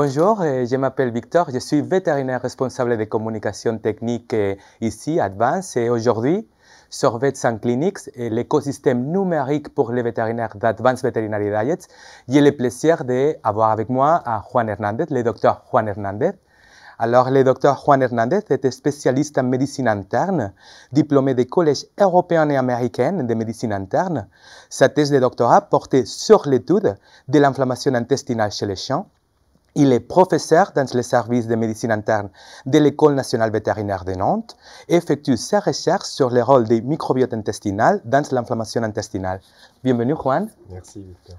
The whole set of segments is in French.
Bonjour, euh, je m'appelle Victor, je suis vétérinaire responsable des communications techniques euh, ici à Advance et aujourd'hui, sur VetSan Clinics, l'écosystème numérique pour les vétérinaires d'ADVANCE Veterinary Diets, j'ai le plaisir d'avoir avec moi Juan Hernández, le docteur Juan Hernandez. Alors, le docteur Juan Hernandez est spécialiste en médecine interne, diplômé des collèges européens et américains de médecine interne. Sa thèse de doctorat portait sur l'étude de l'inflammation intestinale chez les chiens. Il est professeur dans le service de médecine interne de l'École nationale vétérinaire de Nantes et effectue ses recherches sur le rôle des microbiotes intestinales dans l'inflammation intestinale. Bienvenue Juan. Merci Victor.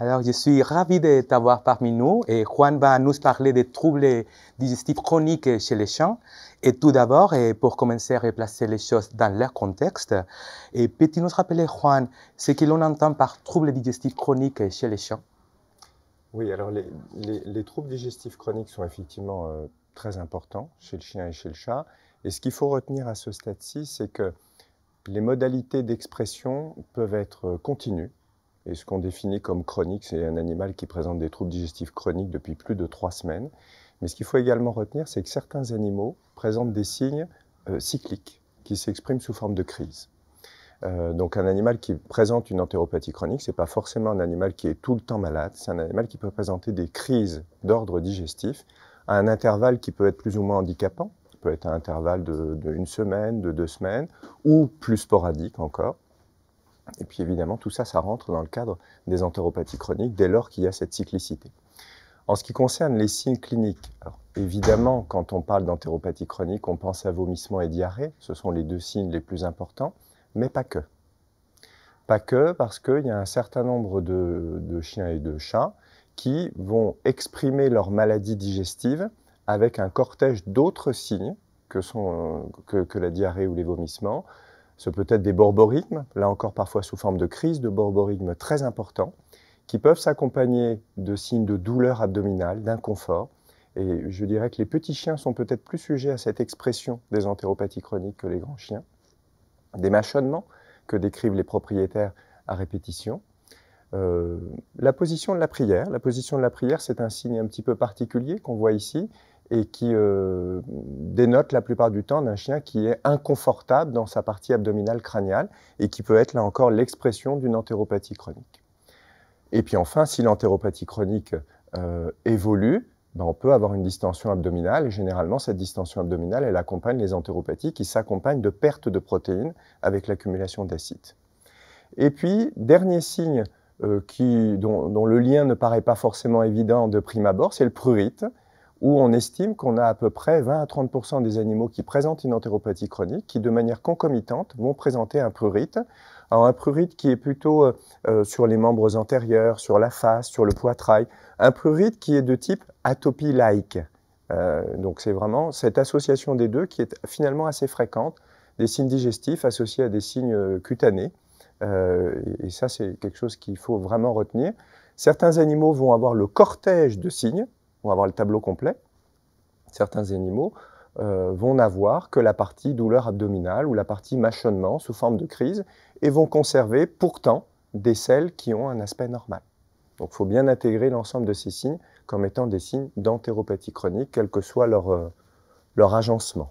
Alors, je suis ravi de t'avoir parmi nous et Juan va nous parler des troubles digestifs chroniques chez les chiens. Et tout d'abord, pour commencer à replacer les choses dans leur contexte, et peux-tu nous rappeler, Juan, ce que l'on entend par troubles digestifs chroniques chez les chiens oui, alors les, troubles digestifs chroniques sont effectivement euh, très importants chez le chien et chez le chat. Et ce qu'il faut retenir à ce stade-ci, c'est que les modalités d'expression peuvent être euh, continues. Et ce qu'on définit comme chronique, c'est un animal qui présente des troubles digestifs chroniques depuis plus de trois semaines. Mais ce qu'il faut également retenir, c'est que certains animaux présentent des signes euh, cycliques qui s'expriment sous forme de crise. Euh, donc un animal qui présente une entéropathie chronique, ce n'est pas forcément un animal qui est tout le temps malade, c'est un animal qui peut présenter des crises d'ordre digestif à un intervalle qui peut être plus ou moins handicapant, peut être un intervalle de, une semaine, de deux semaines, ou plus sporadique encore. Et puis évidemment, tout ça, ça rentre dans le cadre des entéropathies chroniques dès lors qu'il y a cette cyclicité. En ce qui concerne les signes cliniques, évidemment, quand on parle d'entéropathie chronique, on pense à vomissement et diarrhée. Ce sont les deux signes les plus importants mais pas que. Pas que parce qu'il y a un certain nombre de, chiens et de chats qui vont exprimer leur maladie digestive avec un cortège d'autres signes que, sont, euh, que, que la diarrhée ou les vomissements. Ce peut être des borborygmes, là encore parfois sous forme de crise de borborygmes très importants, qui peuvent s'accompagner de signes de douleur abdominale, d'inconfort. Et je dirais que les petits chiens sont peut-être plus sujets à cette expression des entéropathies chroniques que les grands chiens des mâchonnements que décrivent les propriétaires à répétition. Euh, la position de la prière, la position de la prière, c'est un signe un petit peu particulier qu'on voit ici et qui euh, dénote la plupart du temps d'un chien qui est inconfortable dans sa partie abdominale crâniale et qui peut être là encore l'expression d'une entéropathie chronique. Et puis enfin, si l'entéropathie chronique euh, évolue, ben, on peut avoir une distension abdominale. Et généralement, cette distension abdominale, elle accompagne les entéropathies qui s'accompagnent de pertes de protéines avec l'accumulation d'acides. Et puis, dernier signe euh, dont, dont, le lien ne paraît pas forcément évident de prime abord, c'est le prurite, où on estime qu'on a à peu près 20 à 30 des animaux qui présentent une entéropathie chronique qui, de manière concomitante, vont présenter un prurite alors un prurite qui est plutôt euh, euh, sur les membres antérieurs, sur la face, sur le poitrail. Un prurite qui est de type atopie like euh, donc c'est vraiment cette association des deux qui est finalement assez fréquente, des signes digestifs associés à des signes cutanés. et ça c'est quelque chose qu'il faut vraiment retenir. Certains animaux vont avoir le cortège de signes, vont avoir le tableau complet. Certains animaux euh, vont n'avoir que la partie douleur abdominale ou la partie mâchonnement sous forme de crise et vont conserver pourtant des selles qui ont un aspect normal. Donc il faut bien intégrer l'ensemble de ces signes comme étant des signes d'entéropathie chronique, quel que soit leur, euh, leur agencement.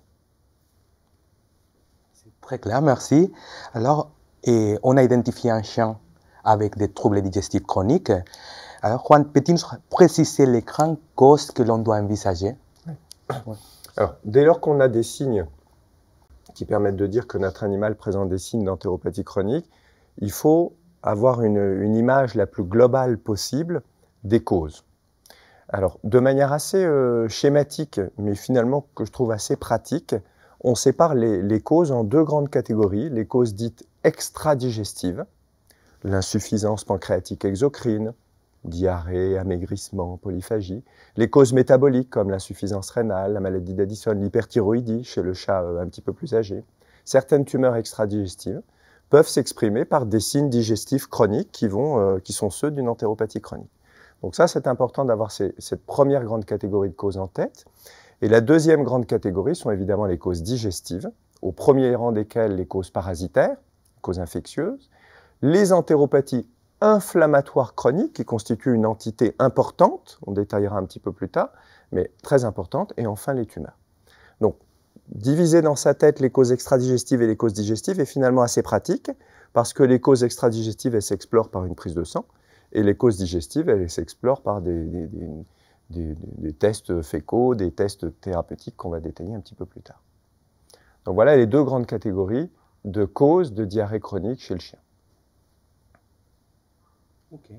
C'est très clair, merci. Alors, et on a identifié un chien avec des troubles digestifs chroniques. Alors, Juan, peut-il préciser les grandes causes que l'on doit envisager oui dès lors qu'on a des signes qui permettent de dire que notre animal présente des signes d'entéropathie chronique, il faut avoir une, image la plus globale possible des causes. Alors, de manière assez euh, schématique, mais finalement que je trouve assez pratique, on sépare les, les causes en deux grandes catégories, les causes dites extra-digestives, l'insuffisance pancréatique exocrine, diarrhée, amaigrissement, polyphagie, les causes métaboliques comme l'insuffisance rénale, la maladie d'Addison, l'hyperthyroïdie chez le chat euh, un petit peu plus âgé, certaines tumeurs extradigestives peuvent s'exprimer par des signes digestifs chroniques qui, vont, euh, qui sont ceux d'une entéropathie chronique. Donc ça, c'est important d'avoir cette première grande catégorie de causes en tête. Et la deuxième grande catégorie sont évidemment les causes digestives, au premier rang desquelles les causes parasitaires, causes infectieuses, les entéropathies inflammatoire chronique qui constitue une entité importante, on détaillera un petit peu plus tard, mais très importante, et enfin les tumeurs. Donc, diviser dans sa tête les causes extradigestives et les causes digestives est finalement assez pratique, parce que les causes extradigestives, elles s'explorent par une prise de sang, et les causes digestives, elles s'explorent par des, des, tests fécaux, des tests thérapeutiques qu'on va détailler un petit peu plus tard. Donc voilà les deux grandes catégories de causes de diarrhée chronique chez le chien. Ok.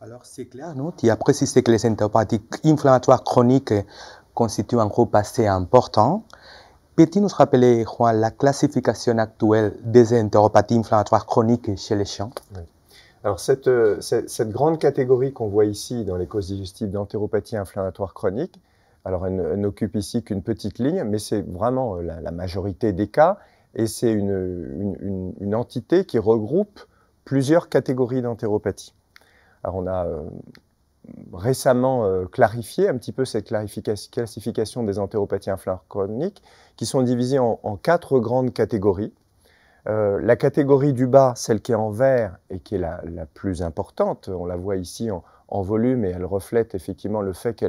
Alors c'est clair, non Tu as précisé que les entéropathies inflammatoires chroniques euh, constituent un groupe assez important. Peux-tu nous rappeler, Juan, la classification actuelle des entéropathies inflammatoires chroniques chez les chiens Alors euh, cette, cette, grande catégorie qu'on voit ici dans les causes digestives d'entéropathie inflammatoire chronique, alors elle, n'occupe ici qu'une petite ligne, mais c'est vraiment euh, la, majorité des cas, et c'est une, une, une entité qui regroupe plusieurs catégories d'entéropathie on a euh, récemment euh, clarifié un petit peu cette classification des entéropathies inflammatoires chroniques, qui sont divisées en, quatre grandes catégories. Euh, la catégorie du bas, celle qui est en vert et qui est la, plus importante, on la voit ici en, volume et elle reflète effectivement le fait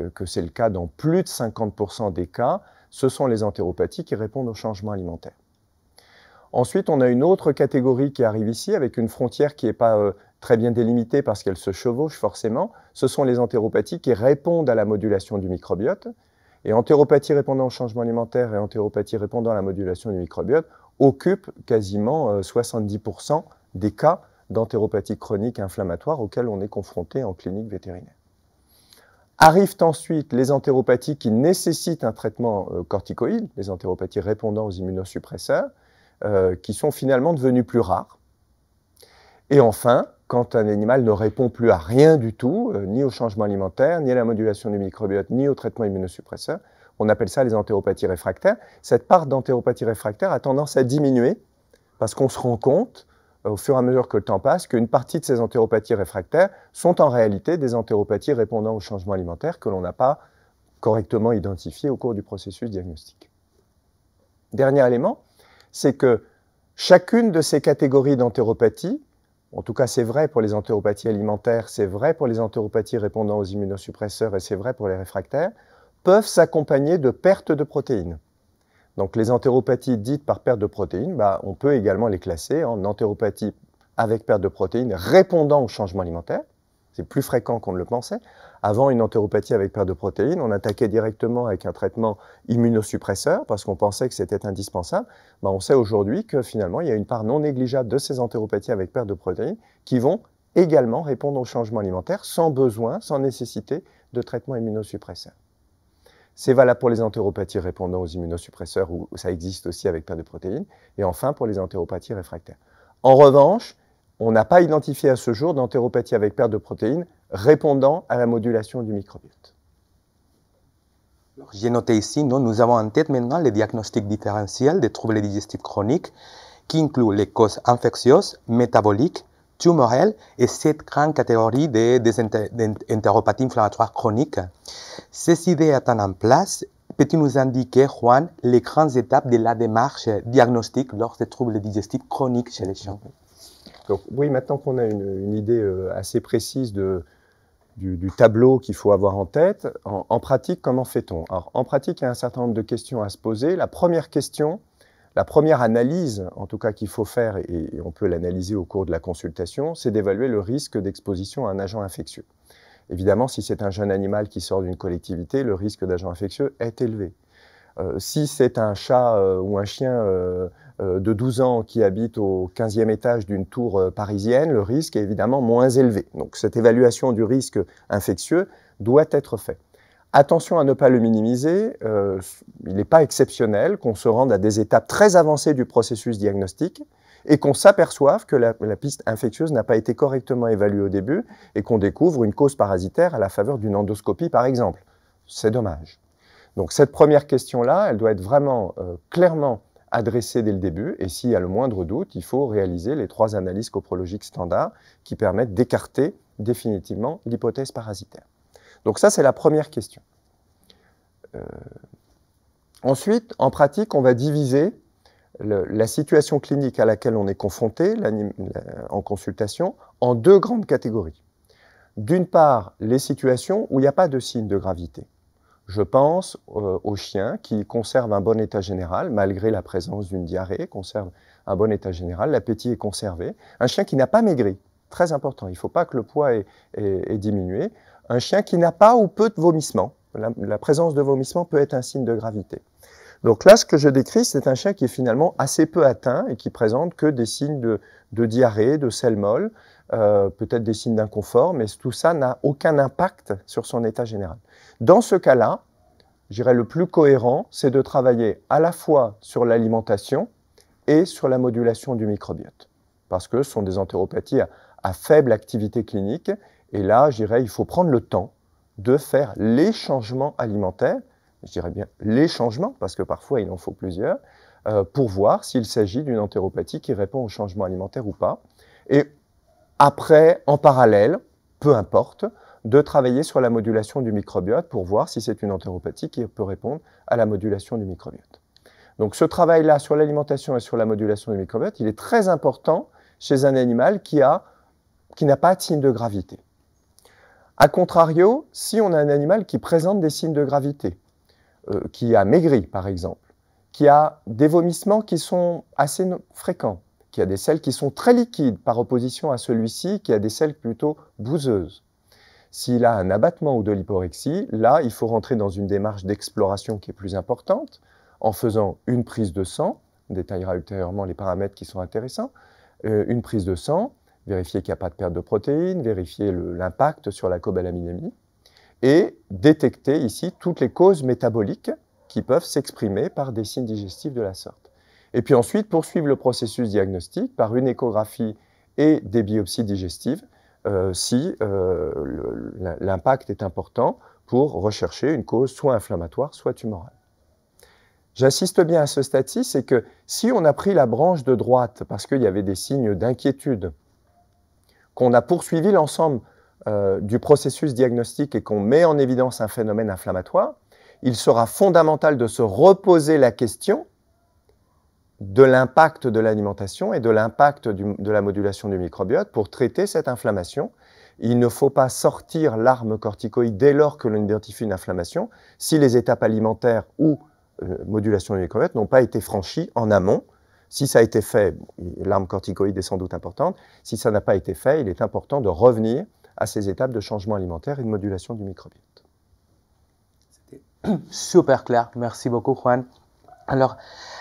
que, c'est le cas dans plus de 50% des cas, ce sont les entéropathies qui répondent aux changement alimentaires. Ensuite, on a une autre catégorie qui arrive ici avec une frontière qui n'est pas très bien délimitées parce qu'elles se chevauchent forcément, ce sont les entéropathies qui répondent à la modulation du microbiote. Et entéropathie répondant au changement alimentaire et entéropathie répondant à la modulation du microbiote occupent quasiment 70% euh, des cas d'entéropathie chronique inflammatoire auxquels on est confronté en clinique vétérinaire. Arrivent ensuite les entéropathies qui nécessitent un traitement euh, corticoïde, les entéropathies répondant aux immunosuppresseurs, euh, qui sont finalement devenues plus rares. Et enfin, quand un animal ne répond plus à rien du tout, euh, ni au changement alimentaire, ni à la modulation du microbiote, ni au traitement immunosuppresseur. On appelle ça les entéropathies réfractaires. Cette part d'entéropathie réfractaire a tendance à diminuer parce qu'on se rend compte, euh, au fur et à mesure que le temps passe, qu'une partie de ces entéropathies réfractaires sont en réalité des entéropathies répondant au changement alimentaire que l'on n'a pas correctement identifié au cours du processus diagnostique. Dernier élément, c'est que chacune de ces catégories d'entéropathies en tout cas, c'est vrai pour les entéropathies alimentaires, c'est vrai pour les entéropathies répondant aux immunosuppresseurs et c'est vrai pour les réfractaires, peuvent s'accompagner de pertes de protéines. Donc les entéropathies dites par perte de protéines, bah, on peut également les classer en entéropathie avec perte de protéines répondant au changement alimentaire, c'est plus fréquent qu'on ne le pensait, avant une entéropathie avec perte de protéines, on attaquait directement avec un traitement immunosuppresseur parce qu'on pensait que c'était indispensable. Ben, on sait aujourd'hui que finalement, il y a une part non négligeable de ces entéropathies avec perte de protéines qui vont également répondre aux changements alimentaires sans besoin, sans nécessité de traitement immunosuppresseur. C'est valable pour les entéropathies répondant aux immunosuppresseurs, où ça existe aussi avec perte de protéines, et enfin pour les entéropathies réfractaires. En revanche, on n'a pas identifié à ce jour d'entéropathie avec perte de protéines répondant à la modulation du microbiote. J'ai noté ici, nous avons en tête maintenant les diagnostics différentiels des troubles digestifs chroniques qui incluent les causes infectieuses, métaboliques, tumorelles et cette grande catégorie des, entéropathies inflammatoires chroniques. Ces idées étant en place, peux-tu nous indiquer, Juan, les grandes étapes de la démarche diagnostique lors des troubles digestifs chroniques chez les gens Donc, Oui, maintenant qu'on a une idée euh, assez précise de, du, tableau qu'il faut avoir en tête. En, pratique, comment fait-on en pratique, il y a un certain nombre de questions à se poser. La première question, la première analyse, en tout cas, qu'il faut faire, et on peut l'analyser au cours de la consultation, c'est d'évaluer le risque d'exposition à un agent infectieux. Évidemment, si c'est un jeune animal qui sort d'une collectivité, le risque d'agent infectieux est élevé. Euh, si c'est un chat euh, ou un chien euh, de 12 ans qui habite au 15e étage d'une tour parisienne, le risque est évidemment moins élevé. Donc cette évaluation du risque infectieux doit être faite. Attention à ne pas le minimiser, il n'est pas exceptionnel qu'on se rende à des étapes très avancées du processus diagnostique et qu'on s'aperçoive que la, piste infectieuse n'a pas été correctement évaluée au début et qu'on découvre une cause parasitaire à la faveur d'une endoscopie par exemple. C'est dommage. Donc cette première question-là, elle doit être vraiment euh, clairement adressée dès le début, et s'il y a le moindre doute, il faut réaliser les trois analyses coprologiques standards qui permettent d'écarter définitivement l'hypothèse parasitaire. Donc ça, c'est la première question. Euh, ensuite, en pratique, on va diviser la situation clinique à laquelle on est confronté en consultation en deux grandes catégories. D'une part, les situations où il n'y a pas de signe de gravité. Je pense euh, au aux chiens qui conserve un bon état général, malgré la présence d'une diarrhée, conserve un bon état général, l'appétit est conservé. Un chien qui n'a pas maigri, très important, il ne faut pas que le poids ait, diminué. Un chien qui n'a pas ou peu de vomissements, la, présence de vomissements peut être un signe de gravité. Donc là, ce que je décris, c'est un chien qui est finalement assez peu atteint et qui présente que des signes de, diarrhée, de sel molle, euh, peut-être des signes d'inconfort, mais tout ça n'a aucun impact sur son état général. Dans ce cas-là, dirais le plus cohérent, c'est de travailler à la fois sur l'alimentation et sur la modulation du microbiote, parce que ce sont des entéropathies à, faible activité clinique, et là, dirais, il faut prendre le temps de faire les changements alimentaires, je dirais bien les changements, parce que parfois il en faut plusieurs, euh, pour voir s'il s'agit d'une entéropathie qui répond aux changements alimentaires ou pas. Et après, en parallèle, peu importe, de travailler sur la modulation du microbiote pour voir si c'est une entéropathie qui peut répondre à la modulation du microbiote. Donc ce travail-là sur l'alimentation et sur la modulation du microbiote, il est très important chez un animal qui n'a pas de signe de gravité. A contrario, si on a un animal qui présente des signes de gravité, euh, qui a maigri par exemple, qui a des vomissements qui sont assez fréquents, qui a des selles qui sont très liquides par opposition à celui-ci qui a des selles plutôt bouseuses, s'il a un abattement ou de l'hyporexie, là, il faut rentrer dans une démarche d'exploration qui est plus importante en faisant une prise de sang. On détaillera ultérieurement les paramètres qui sont intéressants. Euh, une prise de sang, vérifier qu'il n'y a pas de perte de protéines, vérifier l'impact sur la cobalaminémie et détecter ici toutes les causes métaboliques qui peuvent s'exprimer par des signes digestifs de la sorte. Et puis ensuite, poursuivre le processus diagnostique par une échographie et des biopsies digestives euh, si euh, l'impact est important pour rechercher une cause soit inflammatoire, soit tumorale. J'insiste bien à ce stade-ci, c'est que si on a pris la branche de droite parce qu'il y avait des signes d'inquiétude, qu'on a poursuivi l'ensemble euh, du processus diagnostique et qu'on met en évidence un phénomène inflammatoire, il sera fondamental de se reposer la question de l'impact de l'alimentation et de l'impact de la modulation du microbiote pour traiter cette inflammation. Il ne faut pas sortir l'arme corticoïde dès lors que l'on identifie une inflammation si les étapes alimentaires ou euh, modulation du microbiote n'ont pas été franchies en amont. Si ça a été fait, l'arme corticoïde est sans doute importante. Si ça n'a pas été fait, il est important de revenir à ces étapes de changement alimentaire et de modulation du microbiote. super clair. Merci beaucoup, Juan. Alors,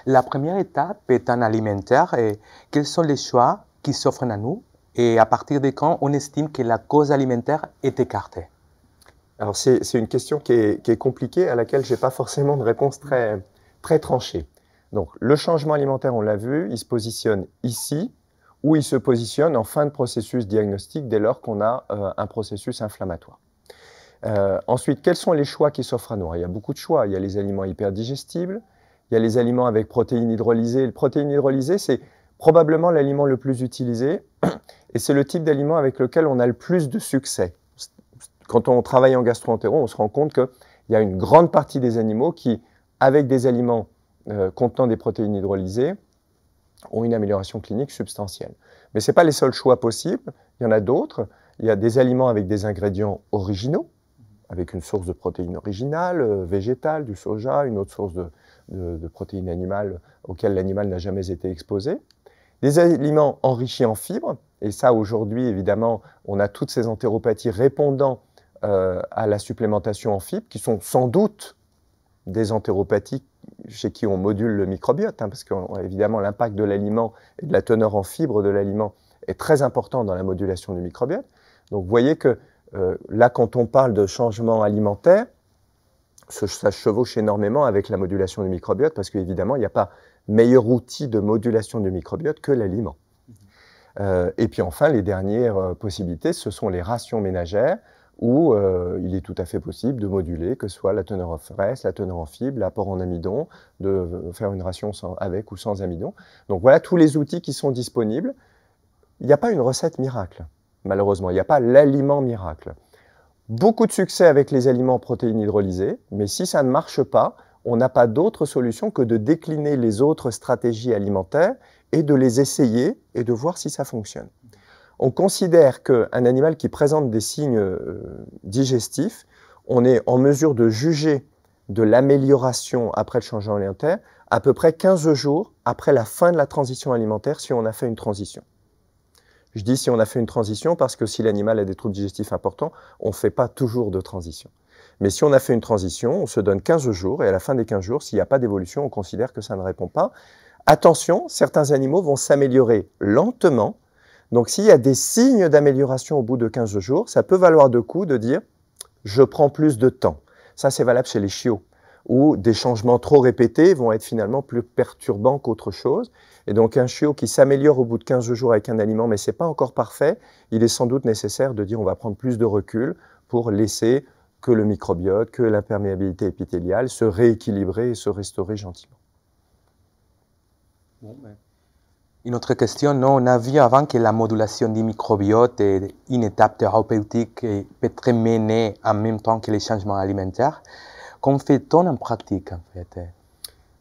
la première étape est un alimentaire et quels sont les choix qui s'offrent à nous et à partir de quand on estime que la cause alimentaire est écartée Alors, c'est une question qui est, compliquée, à laquelle je n'ai pas forcément de réponse très, très tranchée. Donc, le changement alimentaire, on l'a vu, il se positionne ici, ou il se positionne en fin de processus diagnostique dès lors qu'on a euh, un processus inflammatoire. Euh, ensuite, quels sont les choix qui s'offrent à nous Il y a beaucoup de choix. Il y a les aliments hyperdigestibles, il y a les aliments avec protéines hydrolysées. Le protéine hydrolysée, c'est probablement l'aliment le plus utilisé et c'est le type d'aliment avec lequel on a le plus de succès. Quand on travaille en gastro-entéron, on se rend compte qu'il y a une grande partie des animaux qui, avec des aliments euh, contenant des protéines hydrolysées, ont une amélioration clinique substantielle. Mais ce n'est pas les seuls choix possibles, il y en a d'autres. Il y a des aliments avec des ingrédients originaux, avec une source de protéines originale, euh, végétale, du soja, une autre source de, protéines animales auxquelles l'animal n'a jamais été exposé. Des aliments enrichis en fibres, et ça aujourd'hui évidemment, on a toutes ces entéropathies répondant euh, à la supplémentation en fibres, qui sont sans doute des entéropathies chez qui on module le microbiote, hein, parce qu'évidemment l'impact de l'aliment et de la teneur en fibres de l'aliment est très important dans la modulation du microbiote. Donc vous voyez que euh, là, quand on parle de changement alimentaire, ça, chevauche énormément avec la modulation du microbiote, parce qu'évidemment, il n'y a pas meilleur outil de modulation du microbiote que l'aliment. Euh, et puis enfin, les dernières euh, possibilités, ce sont les rations ménagères, où il est tout à fait possible de moduler, que ce soit la teneur en fraises, la teneur en fibres, l'apport en amidon, de faire une ration avec ou sans amidon. Donc voilà tous les outils qui sont disponibles. Il n'y a pas une recette miracle malheureusement. Il n'y a pas l'aliment miracle. Beaucoup de succès avec les aliments protéines hydrolysées, mais si ça ne marche pas, on n'a pas d'autre solution que de décliner les autres stratégies alimentaires et de les essayer et de voir si ça fonctionne. On considère qu'un animal qui présente des signes euh, digestifs, on est en mesure de juger de l'amélioration après le changement alimentaire à peu près 15 jours après la fin de la transition alimentaire si on a fait une transition. Je dis si on a fait une transition parce que si l'animal a des troubles digestifs importants, on ne fait pas toujours de transition. Mais si on a fait une transition, on se donne 15 jours et à la fin des 15 jours, s'il n'y a pas d'évolution, on considère que ça ne répond pas. Attention, certains animaux vont s'améliorer lentement. Donc s'il y a des signes d'amélioration au bout de 15 jours, ça peut valoir de coup de dire je prends plus de temps. Ça, c'est valable chez les chiots où des changements trop répétés vont être finalement plus perturbants qu'autre chose. Et donc un chiot qui s'améliore au bout de 15 jours avec un aliment, mais n'est pas encore parfait, il est sans doute nécessaire de dire on va prendre plus de recul pour laisser que le microbiote, que l'imperméabilité épithéliale se rééquilibrer et se restaurer gentiment. Ben, une autre question, on a vu avant que la modulation du microbiote est une étape thérapeutique et peut être menée en même temps que les changements alimentaires. Qu'en fait-on en pratique, en fait hein?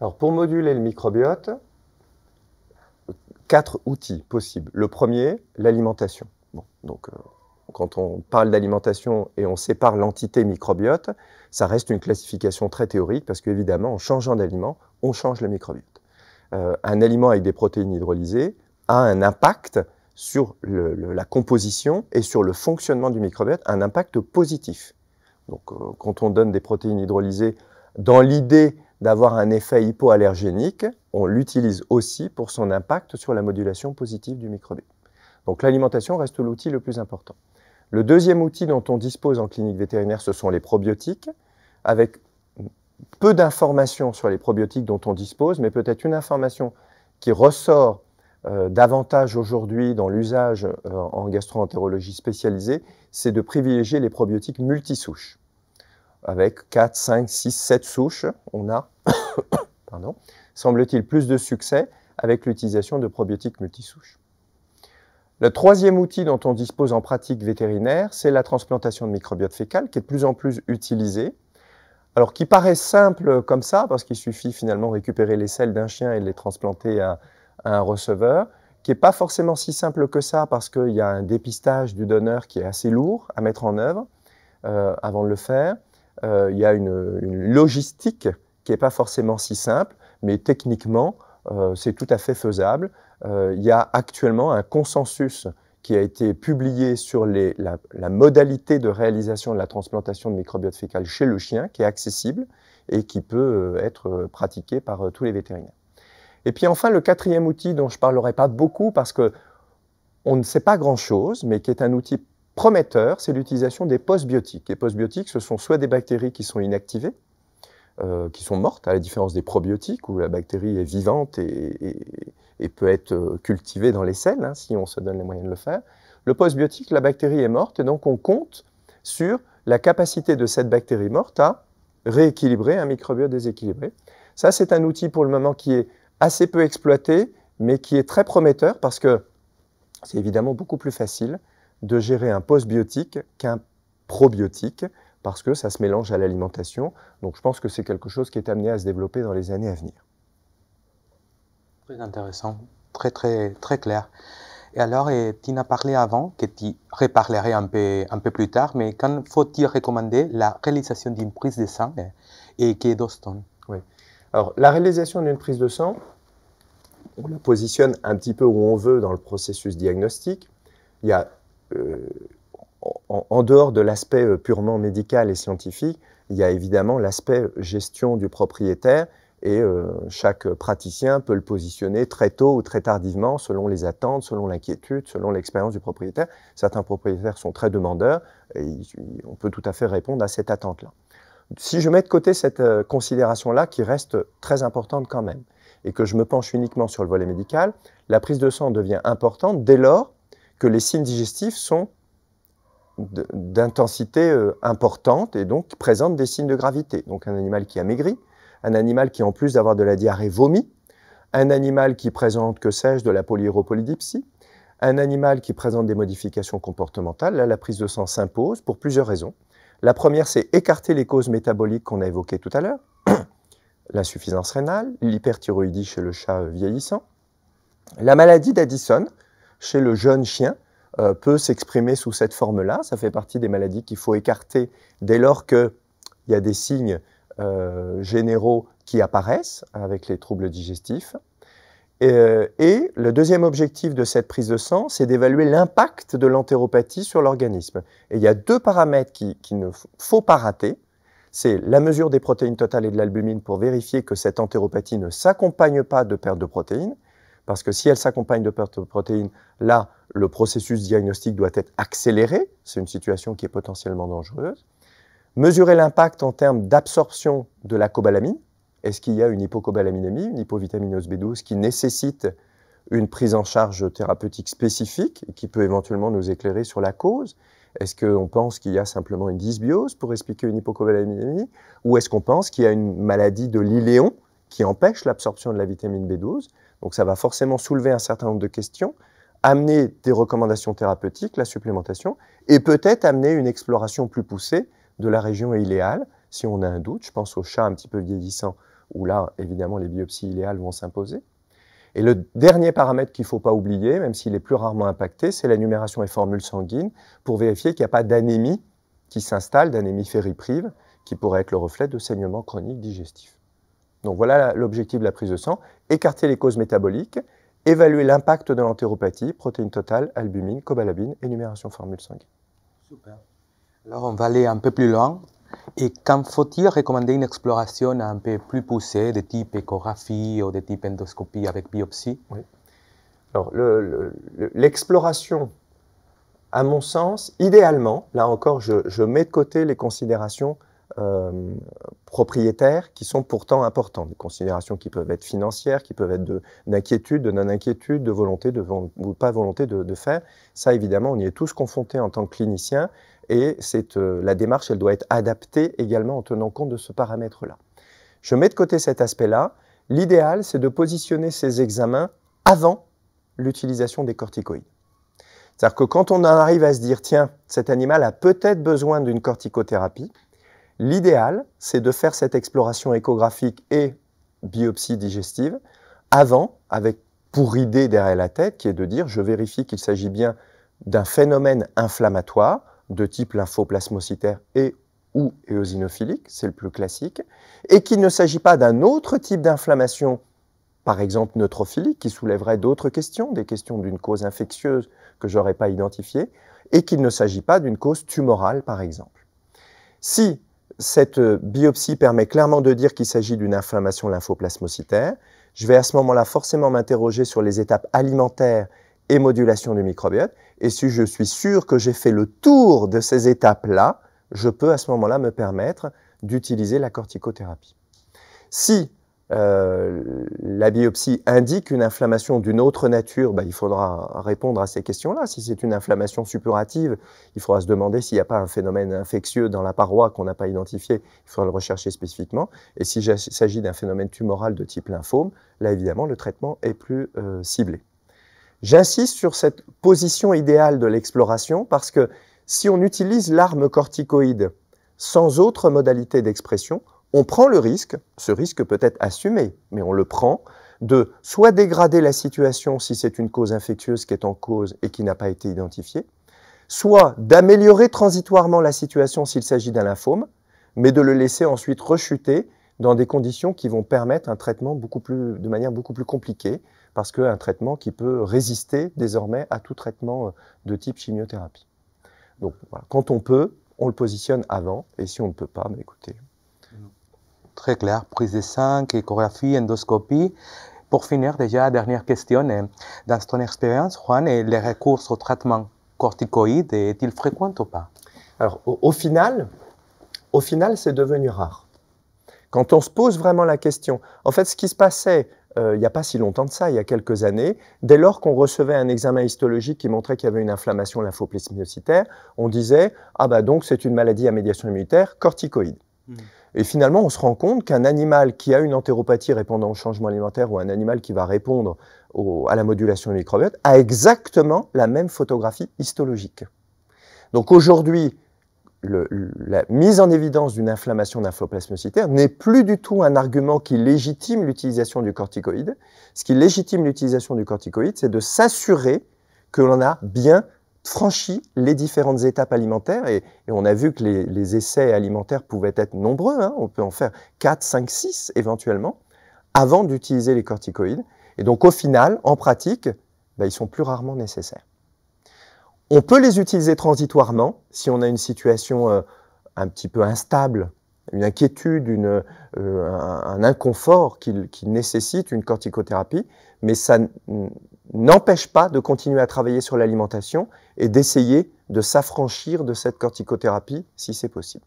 Alors, pour moduler le microbiote, quatre outils possibles. Le premier, l'alimentation. donc, euh, quand on parle d'alimentation et on sépare l'entité microbiote, ça reste une classification très théorique parce qu'évidemment, en changeant d'aliment, on change le microbiote. Euh, un aliment avec des protéines hydrolysées a un impact sur la composition et sur le fonctionnement du microbiote, un impact positif. Donc, euh, quand on donne des protéines hydrolysées dans l'idée d'avoir un effet hypoallergénique, on l'utilise aussi pour son impact sur la modulation positive du microbiote. Donc l'alimentation reste l'outil le plus important. Le deuxième outil dont on dispose en clinique vétérinaire, ce sont les probiotiques, avec peu d'informations sur les probiotiques dont on dispose, mais peut-être une information qui ressort euh, davantage aujourd'hui dans l'usage euh, en gastroentérologie spécialisée, c'est de privilégier les probiotiques multisouches avec 4, 5, 6, 7 souches, on a, semble-t-il, plus de succès avec l'utilisation de probiotiques multisouches. Le troisième outil dont on dispose en pratique vétérinaire, c'est la transplantation de microbiote fécal, qui est de plus en plus utilisée. Alors, qui paraît simple comme ça, parce qu'il suffit finalement de récupérer les selles d'un chien et de les transplanter à, un receveur, qui n'est pas forcément si simple que ça, parce qu'il y a un dépistage du donneur qui est assez lourd à mettre en œuvre euh, avant de le faire. Euh, il y a une, logistique qui n'est pas forcément si simple, mais techniquement, euh, c'est tout à fait faisable. Euh, il y a actuellement un consensus qui a été publié sur la, modalité de réalisation de la transplantation de microbiote fécal chez le chien, qui est accessible et qui peut être pratiquée par tous les vétérinaires. Et puis enfin, le quatrième outil dont je ne parlerai pas beaucoup parce que on ne sait pas grand-chose, mais qui est un outil prometteur, c'est l'utilisation des postbiotiques. Les postbiotiques, ce sont soit des bactéries qui sont inactivées, euh, qui sont mortes, à la différence des probiotiques, où la bactérie est vivante et, peut être euh, cultivée dans les selles, hein, si on se donne les moyens de le faire. Le postbiotique, la bactérie est morte, et donc on compte sur la capacité de cette bactérie morte à rééquilibrer un microbiote déséquilibré. Ça, c'est un outil pour le moment qui est assez peu exploité, mais qui est très prometteur parce que c'est évidemment beaucoup plus facile de gérer un post-biotique qu'un probiotique parce que ça se mélange à l'alimentation. Donc je pense que c'est quelque chose qui est amené à se développer dans les années à venir. Très intéressant, très très très clair. Et alors, et Tina parlé avant, que tu reparlerais un peu, un peu plus tard, mais quand faut-il recommander la réalisation d'une prise de sang et, eh, et qui est d'Austin Oui. Alors, la réalisation d'une prise de sang, on la positionne un petit peu où on veut dans le processus diagnostique. Il y a euh, en, dehors de l'aspect euh, purement médical et scientifique, il y a évidemment l'aspect euh, gestion du propriétaire et chaque praticien peut le positionner très tôt ou très tardivement selon les attentes, selon l'inquiétude, selon l'expérience du propriétaire. Certains propriétaires sont très demandeurs et on peut tout à fait répondre à cette attente-là. Si je mets de côté cette considération-là, qui reste très importante quand même, et que je me penche uniquement sur le volet médical, la prise de sang devient importante dès lors que les signes digestifs sont d'intensité euh, importante et donc présentent des signes de gravité. Donc un animal qui a maigri, un animal qui en plus d'avoir de la diarrhée vomit, un animal qui présente, que sais-je, de la polyéropolydipsie, un animal qui présente des modifications comportementales, là la prise de sang s'impose pour plusieurs raisons. La première, c'est écarter les causes métaboliques qu'on a évoquées tout à l'heure, l'insuffisance rénale, l'hyperthyroïdie chez le chat euh, vieillissant, la maladie d'Addison, chez le jeune chien euh, peut s'exprimer sous cette forme-là. Ça fait partie des maladies qu'il faut écarter dès lors qu'il y a des signes euh, généraux qui apparaissent avec les troubles digestifs. Euh, et, le deuxième objectif de cette prise de sang, c'est d'évaluer l'impact de l'entéropathie sur l'organisme. Et il y a deux paramètres qu'il ne faut pas rater. C'est la mesure des protéines totales et de l'albumine pour vérifier que cette entéropathie ne s'accompagne pas de perte de protéines parce que si elle s'accompagne de perte protéines, là, le processus diagnostique doit être accéléré. C'est une situation qui est potentiellement dangereuse. Mesurer l'impact en termes d'absorption de la cobalamine. Est-ce qu'il y a une hypocobalaminémie, une hypovitaminose B12 qui nécessite une prise en charge thérapeutique spécifique qui peut éventuellement nous éclairer sur la cause Est-ce qu'on pense qu'il y a simplement une dysbiose pour expliquer une hypocobalaminémie, Ou est-ce qu'on pense qu'il y a une maladie de l'iléon qui empêche l'absorption de la vitamine B12 donc ça va forcément soulever un certain nombre de questions, amener des recommandations thérapeutiques, la supplémentation, et peut-être amener une exploration plus poussée de la région iléale, si on a un doute. Je pense aux chats un petit peu vieillissants, où là, évidemment, les biopsies iléales vont s'imposer. Et le dernier paramètre qu'il ne faut pas oublier, même s'il est plus rarement impacté, c'est la numération et formule sanguine, pour vérifier qu'il n'y a pas d'anémie qui s'installe, d'anémie fériprive, qui pourrait être le reflet de saignements chroniques digestifs. Donc voilà l'objectif de la prise de sang, écarter les causes métaboliques, évaluer l'impact de l'entéropathie, protéines totales, albumine, cobalabine énumération formule 5.. Super. Alors on va aller un peu plus loin. Et quand faut-il recommander une exploration un peu plus poussée, de type échographie ou de type endoscopie avec biopsie Alors l'exploration, à mon sens, idéalement, là encore, je mets de côté les considérations euh, propriétaires qui sont pourtant importants, des considérations qui peuvent être financières, qui peuvent être d'inquiétude, de, non-inquiétude, de volonté de ou pas volonté de, faire. Ça, évidemment, on y est tous confrontés en tant que cliniciens et euh, la démarche, elle doit être adaptée également en tenant compte de ce paramètre-là. Je mets de côté cet aspect-là. L'idéal, c'est de positionner ces examens avant l'utilisation des corticoïdes. C'est-à-dire que quand on arrive à se dire, tiens, cet animal a peut-être besoin d'une corticothérapie, L'idéal, c'est de faire cette exploration échographique et biopsie digestive avant, avec pour idée derrière la tête, qui est de dire je vérifie qu'il s'agit bien d'un phénomène inflammatoire de type lymphoplasmocytaire et ou éosinophilique, c'est le plus classique, et qu'il ne s'agit pas d'un autre type d'inflammation, par exemple neutrophilique, qui soulèverait d'autres questions, des questions d'une cause infectieuse que j'aurais pas identifiée, et qu'il ne s'agit pas d'une cause tumorale, par exemple. Si cette euh, biopsie permet clairement de dire qu'il s'agit d'une inflammation lymphoplasmocytaire. Je vais à ce moment-là forcément m'interroger sur les étapes alimentaires et modulation du microbiote. Et si je suis sûr que j'ai fait le tour de ces étapes-là, je peux à ce moment-là me permettre d'utiliser la corticothérapie. Si euh, la biopsie indique une inflammation d'une autre nature, bah, il faudra répondre à ces questions-là. Si c'est une inflammation suppurative, il faudra se demander s'il n'y a pas un phénomène infectieux dans la paroi qu'on n'a pas identifié, il faudra le rechercher spécifiquement. Et s'il s'agit d'un phénomène tumoral de type lymphome, là évidemment le traitement est plus euh, ciblé. J'insiste sur cette position idéale de l'exploration parce que si on utilise l'arme corticoïde sans autre modalité d'expression, on prend le risque, ce risque peut être assumé, mais on le prend, de soit dégrader la situation si c'est une cause infectieuse qui est en cause et qui n'a pas été identifiée, soit d'améliorer transitoirement la situation s'il s'agit d'un lymphome, mais de le laisser ensuite rechuter dans des conditions qui vont permettre un traitement beaucoup plus, de manière beaucoup plus compliquée, parce qu'un traitement qui peut résister désormais à tout traitement euh, de type chimiothérapie. Donc voilà, quand on peut, on le positionne avant, et si on ne peut pas, bah, écoutez, très clair, prise de sang, échographie, endoscopie. Pour finir, déjà, dernière question. Hein. Dans ton expérience, Juan, les recours au traitement corticoïde est-il fréquent ou pas Alors, au, final, au final, c'est devenu rare. Quand on se pose vraiment la question, en fait, ce qui se passait euh, il n'y a pas si longtemps de ça, il y a quelques années, dès lors qu'on recevait un examen histologique qui montrait qu'il y avait une inflammation lymphoplasmocytaire, on disait Ah, bah donc c'est une maladie à médiation immunitaire corticoïde. Mmh. Et finalement, on se rend compte qu'un animal qui a une entéropathie répondant au changement alimentaire ou un animal qui va répondre à la modulation du microbiote a exactement la même photographie histologique. Donc aujourd'hui, la mise en évidence d'une inflammation d'infloplasmocytaire n'est plus du tout un argument qui légitime l'utilisation du corticoïde. Ce qui légitime l'utilisation du corticoïde, c'est de s'assurer que l'on a bien franchi les différentes étapes alimentaires et, on a vu que les, essais alimentaires pouvaient être nombreux, hein. on peut en faire 4, 5, 6 éventuellement, avant d'utiliser les corticoïdes. Et donc au final, en pratique, bah, ils sont plus rarement nécessaires. On peut les utiliser transitoirement si on a une situation euh, un petit peu instable, une inquiétude, euh, un, inconfort qui, qui nécessite une corticothérapie, mais ça n'empêche pas de continuer à travailler sur l'alimentation et d'essayer de s'affranchir de cette corticothérapie si c'est possible.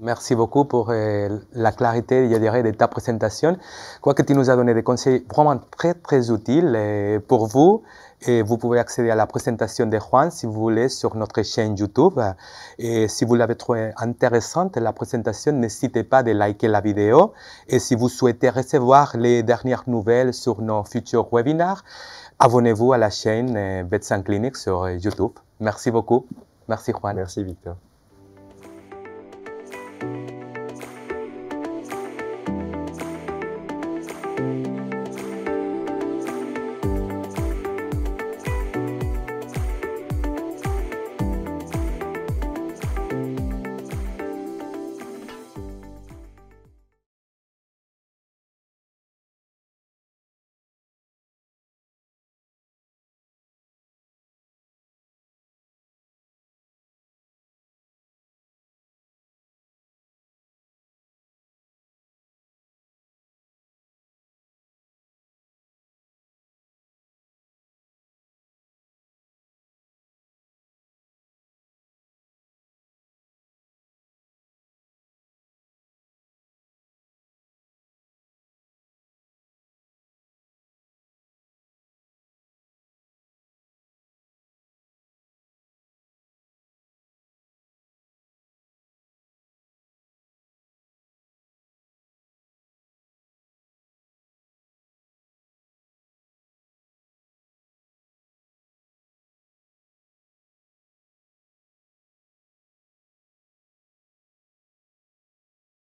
Merci beaucoup pour euh, la clarté, je dirais, de ta présentation. Quoi que tu nous as donné des conseils vraiment très, très utiles euh, pour vous. Et vous pouvez accéder à la présentation de Juan si vous voulez sur notre chaîne YouTube. Et si vous l'avez trouvé intéressante, la présentation, n'hésitez pas de liker la vidéo. Et si vous souhaitez recevoir les dernières nouvelles sur nos futurs webinars, abonnez-vous à la chaîne Vetsan euh, Clinic sur YouTube. Merci beaucoup. Merci Juan. Merci Victor.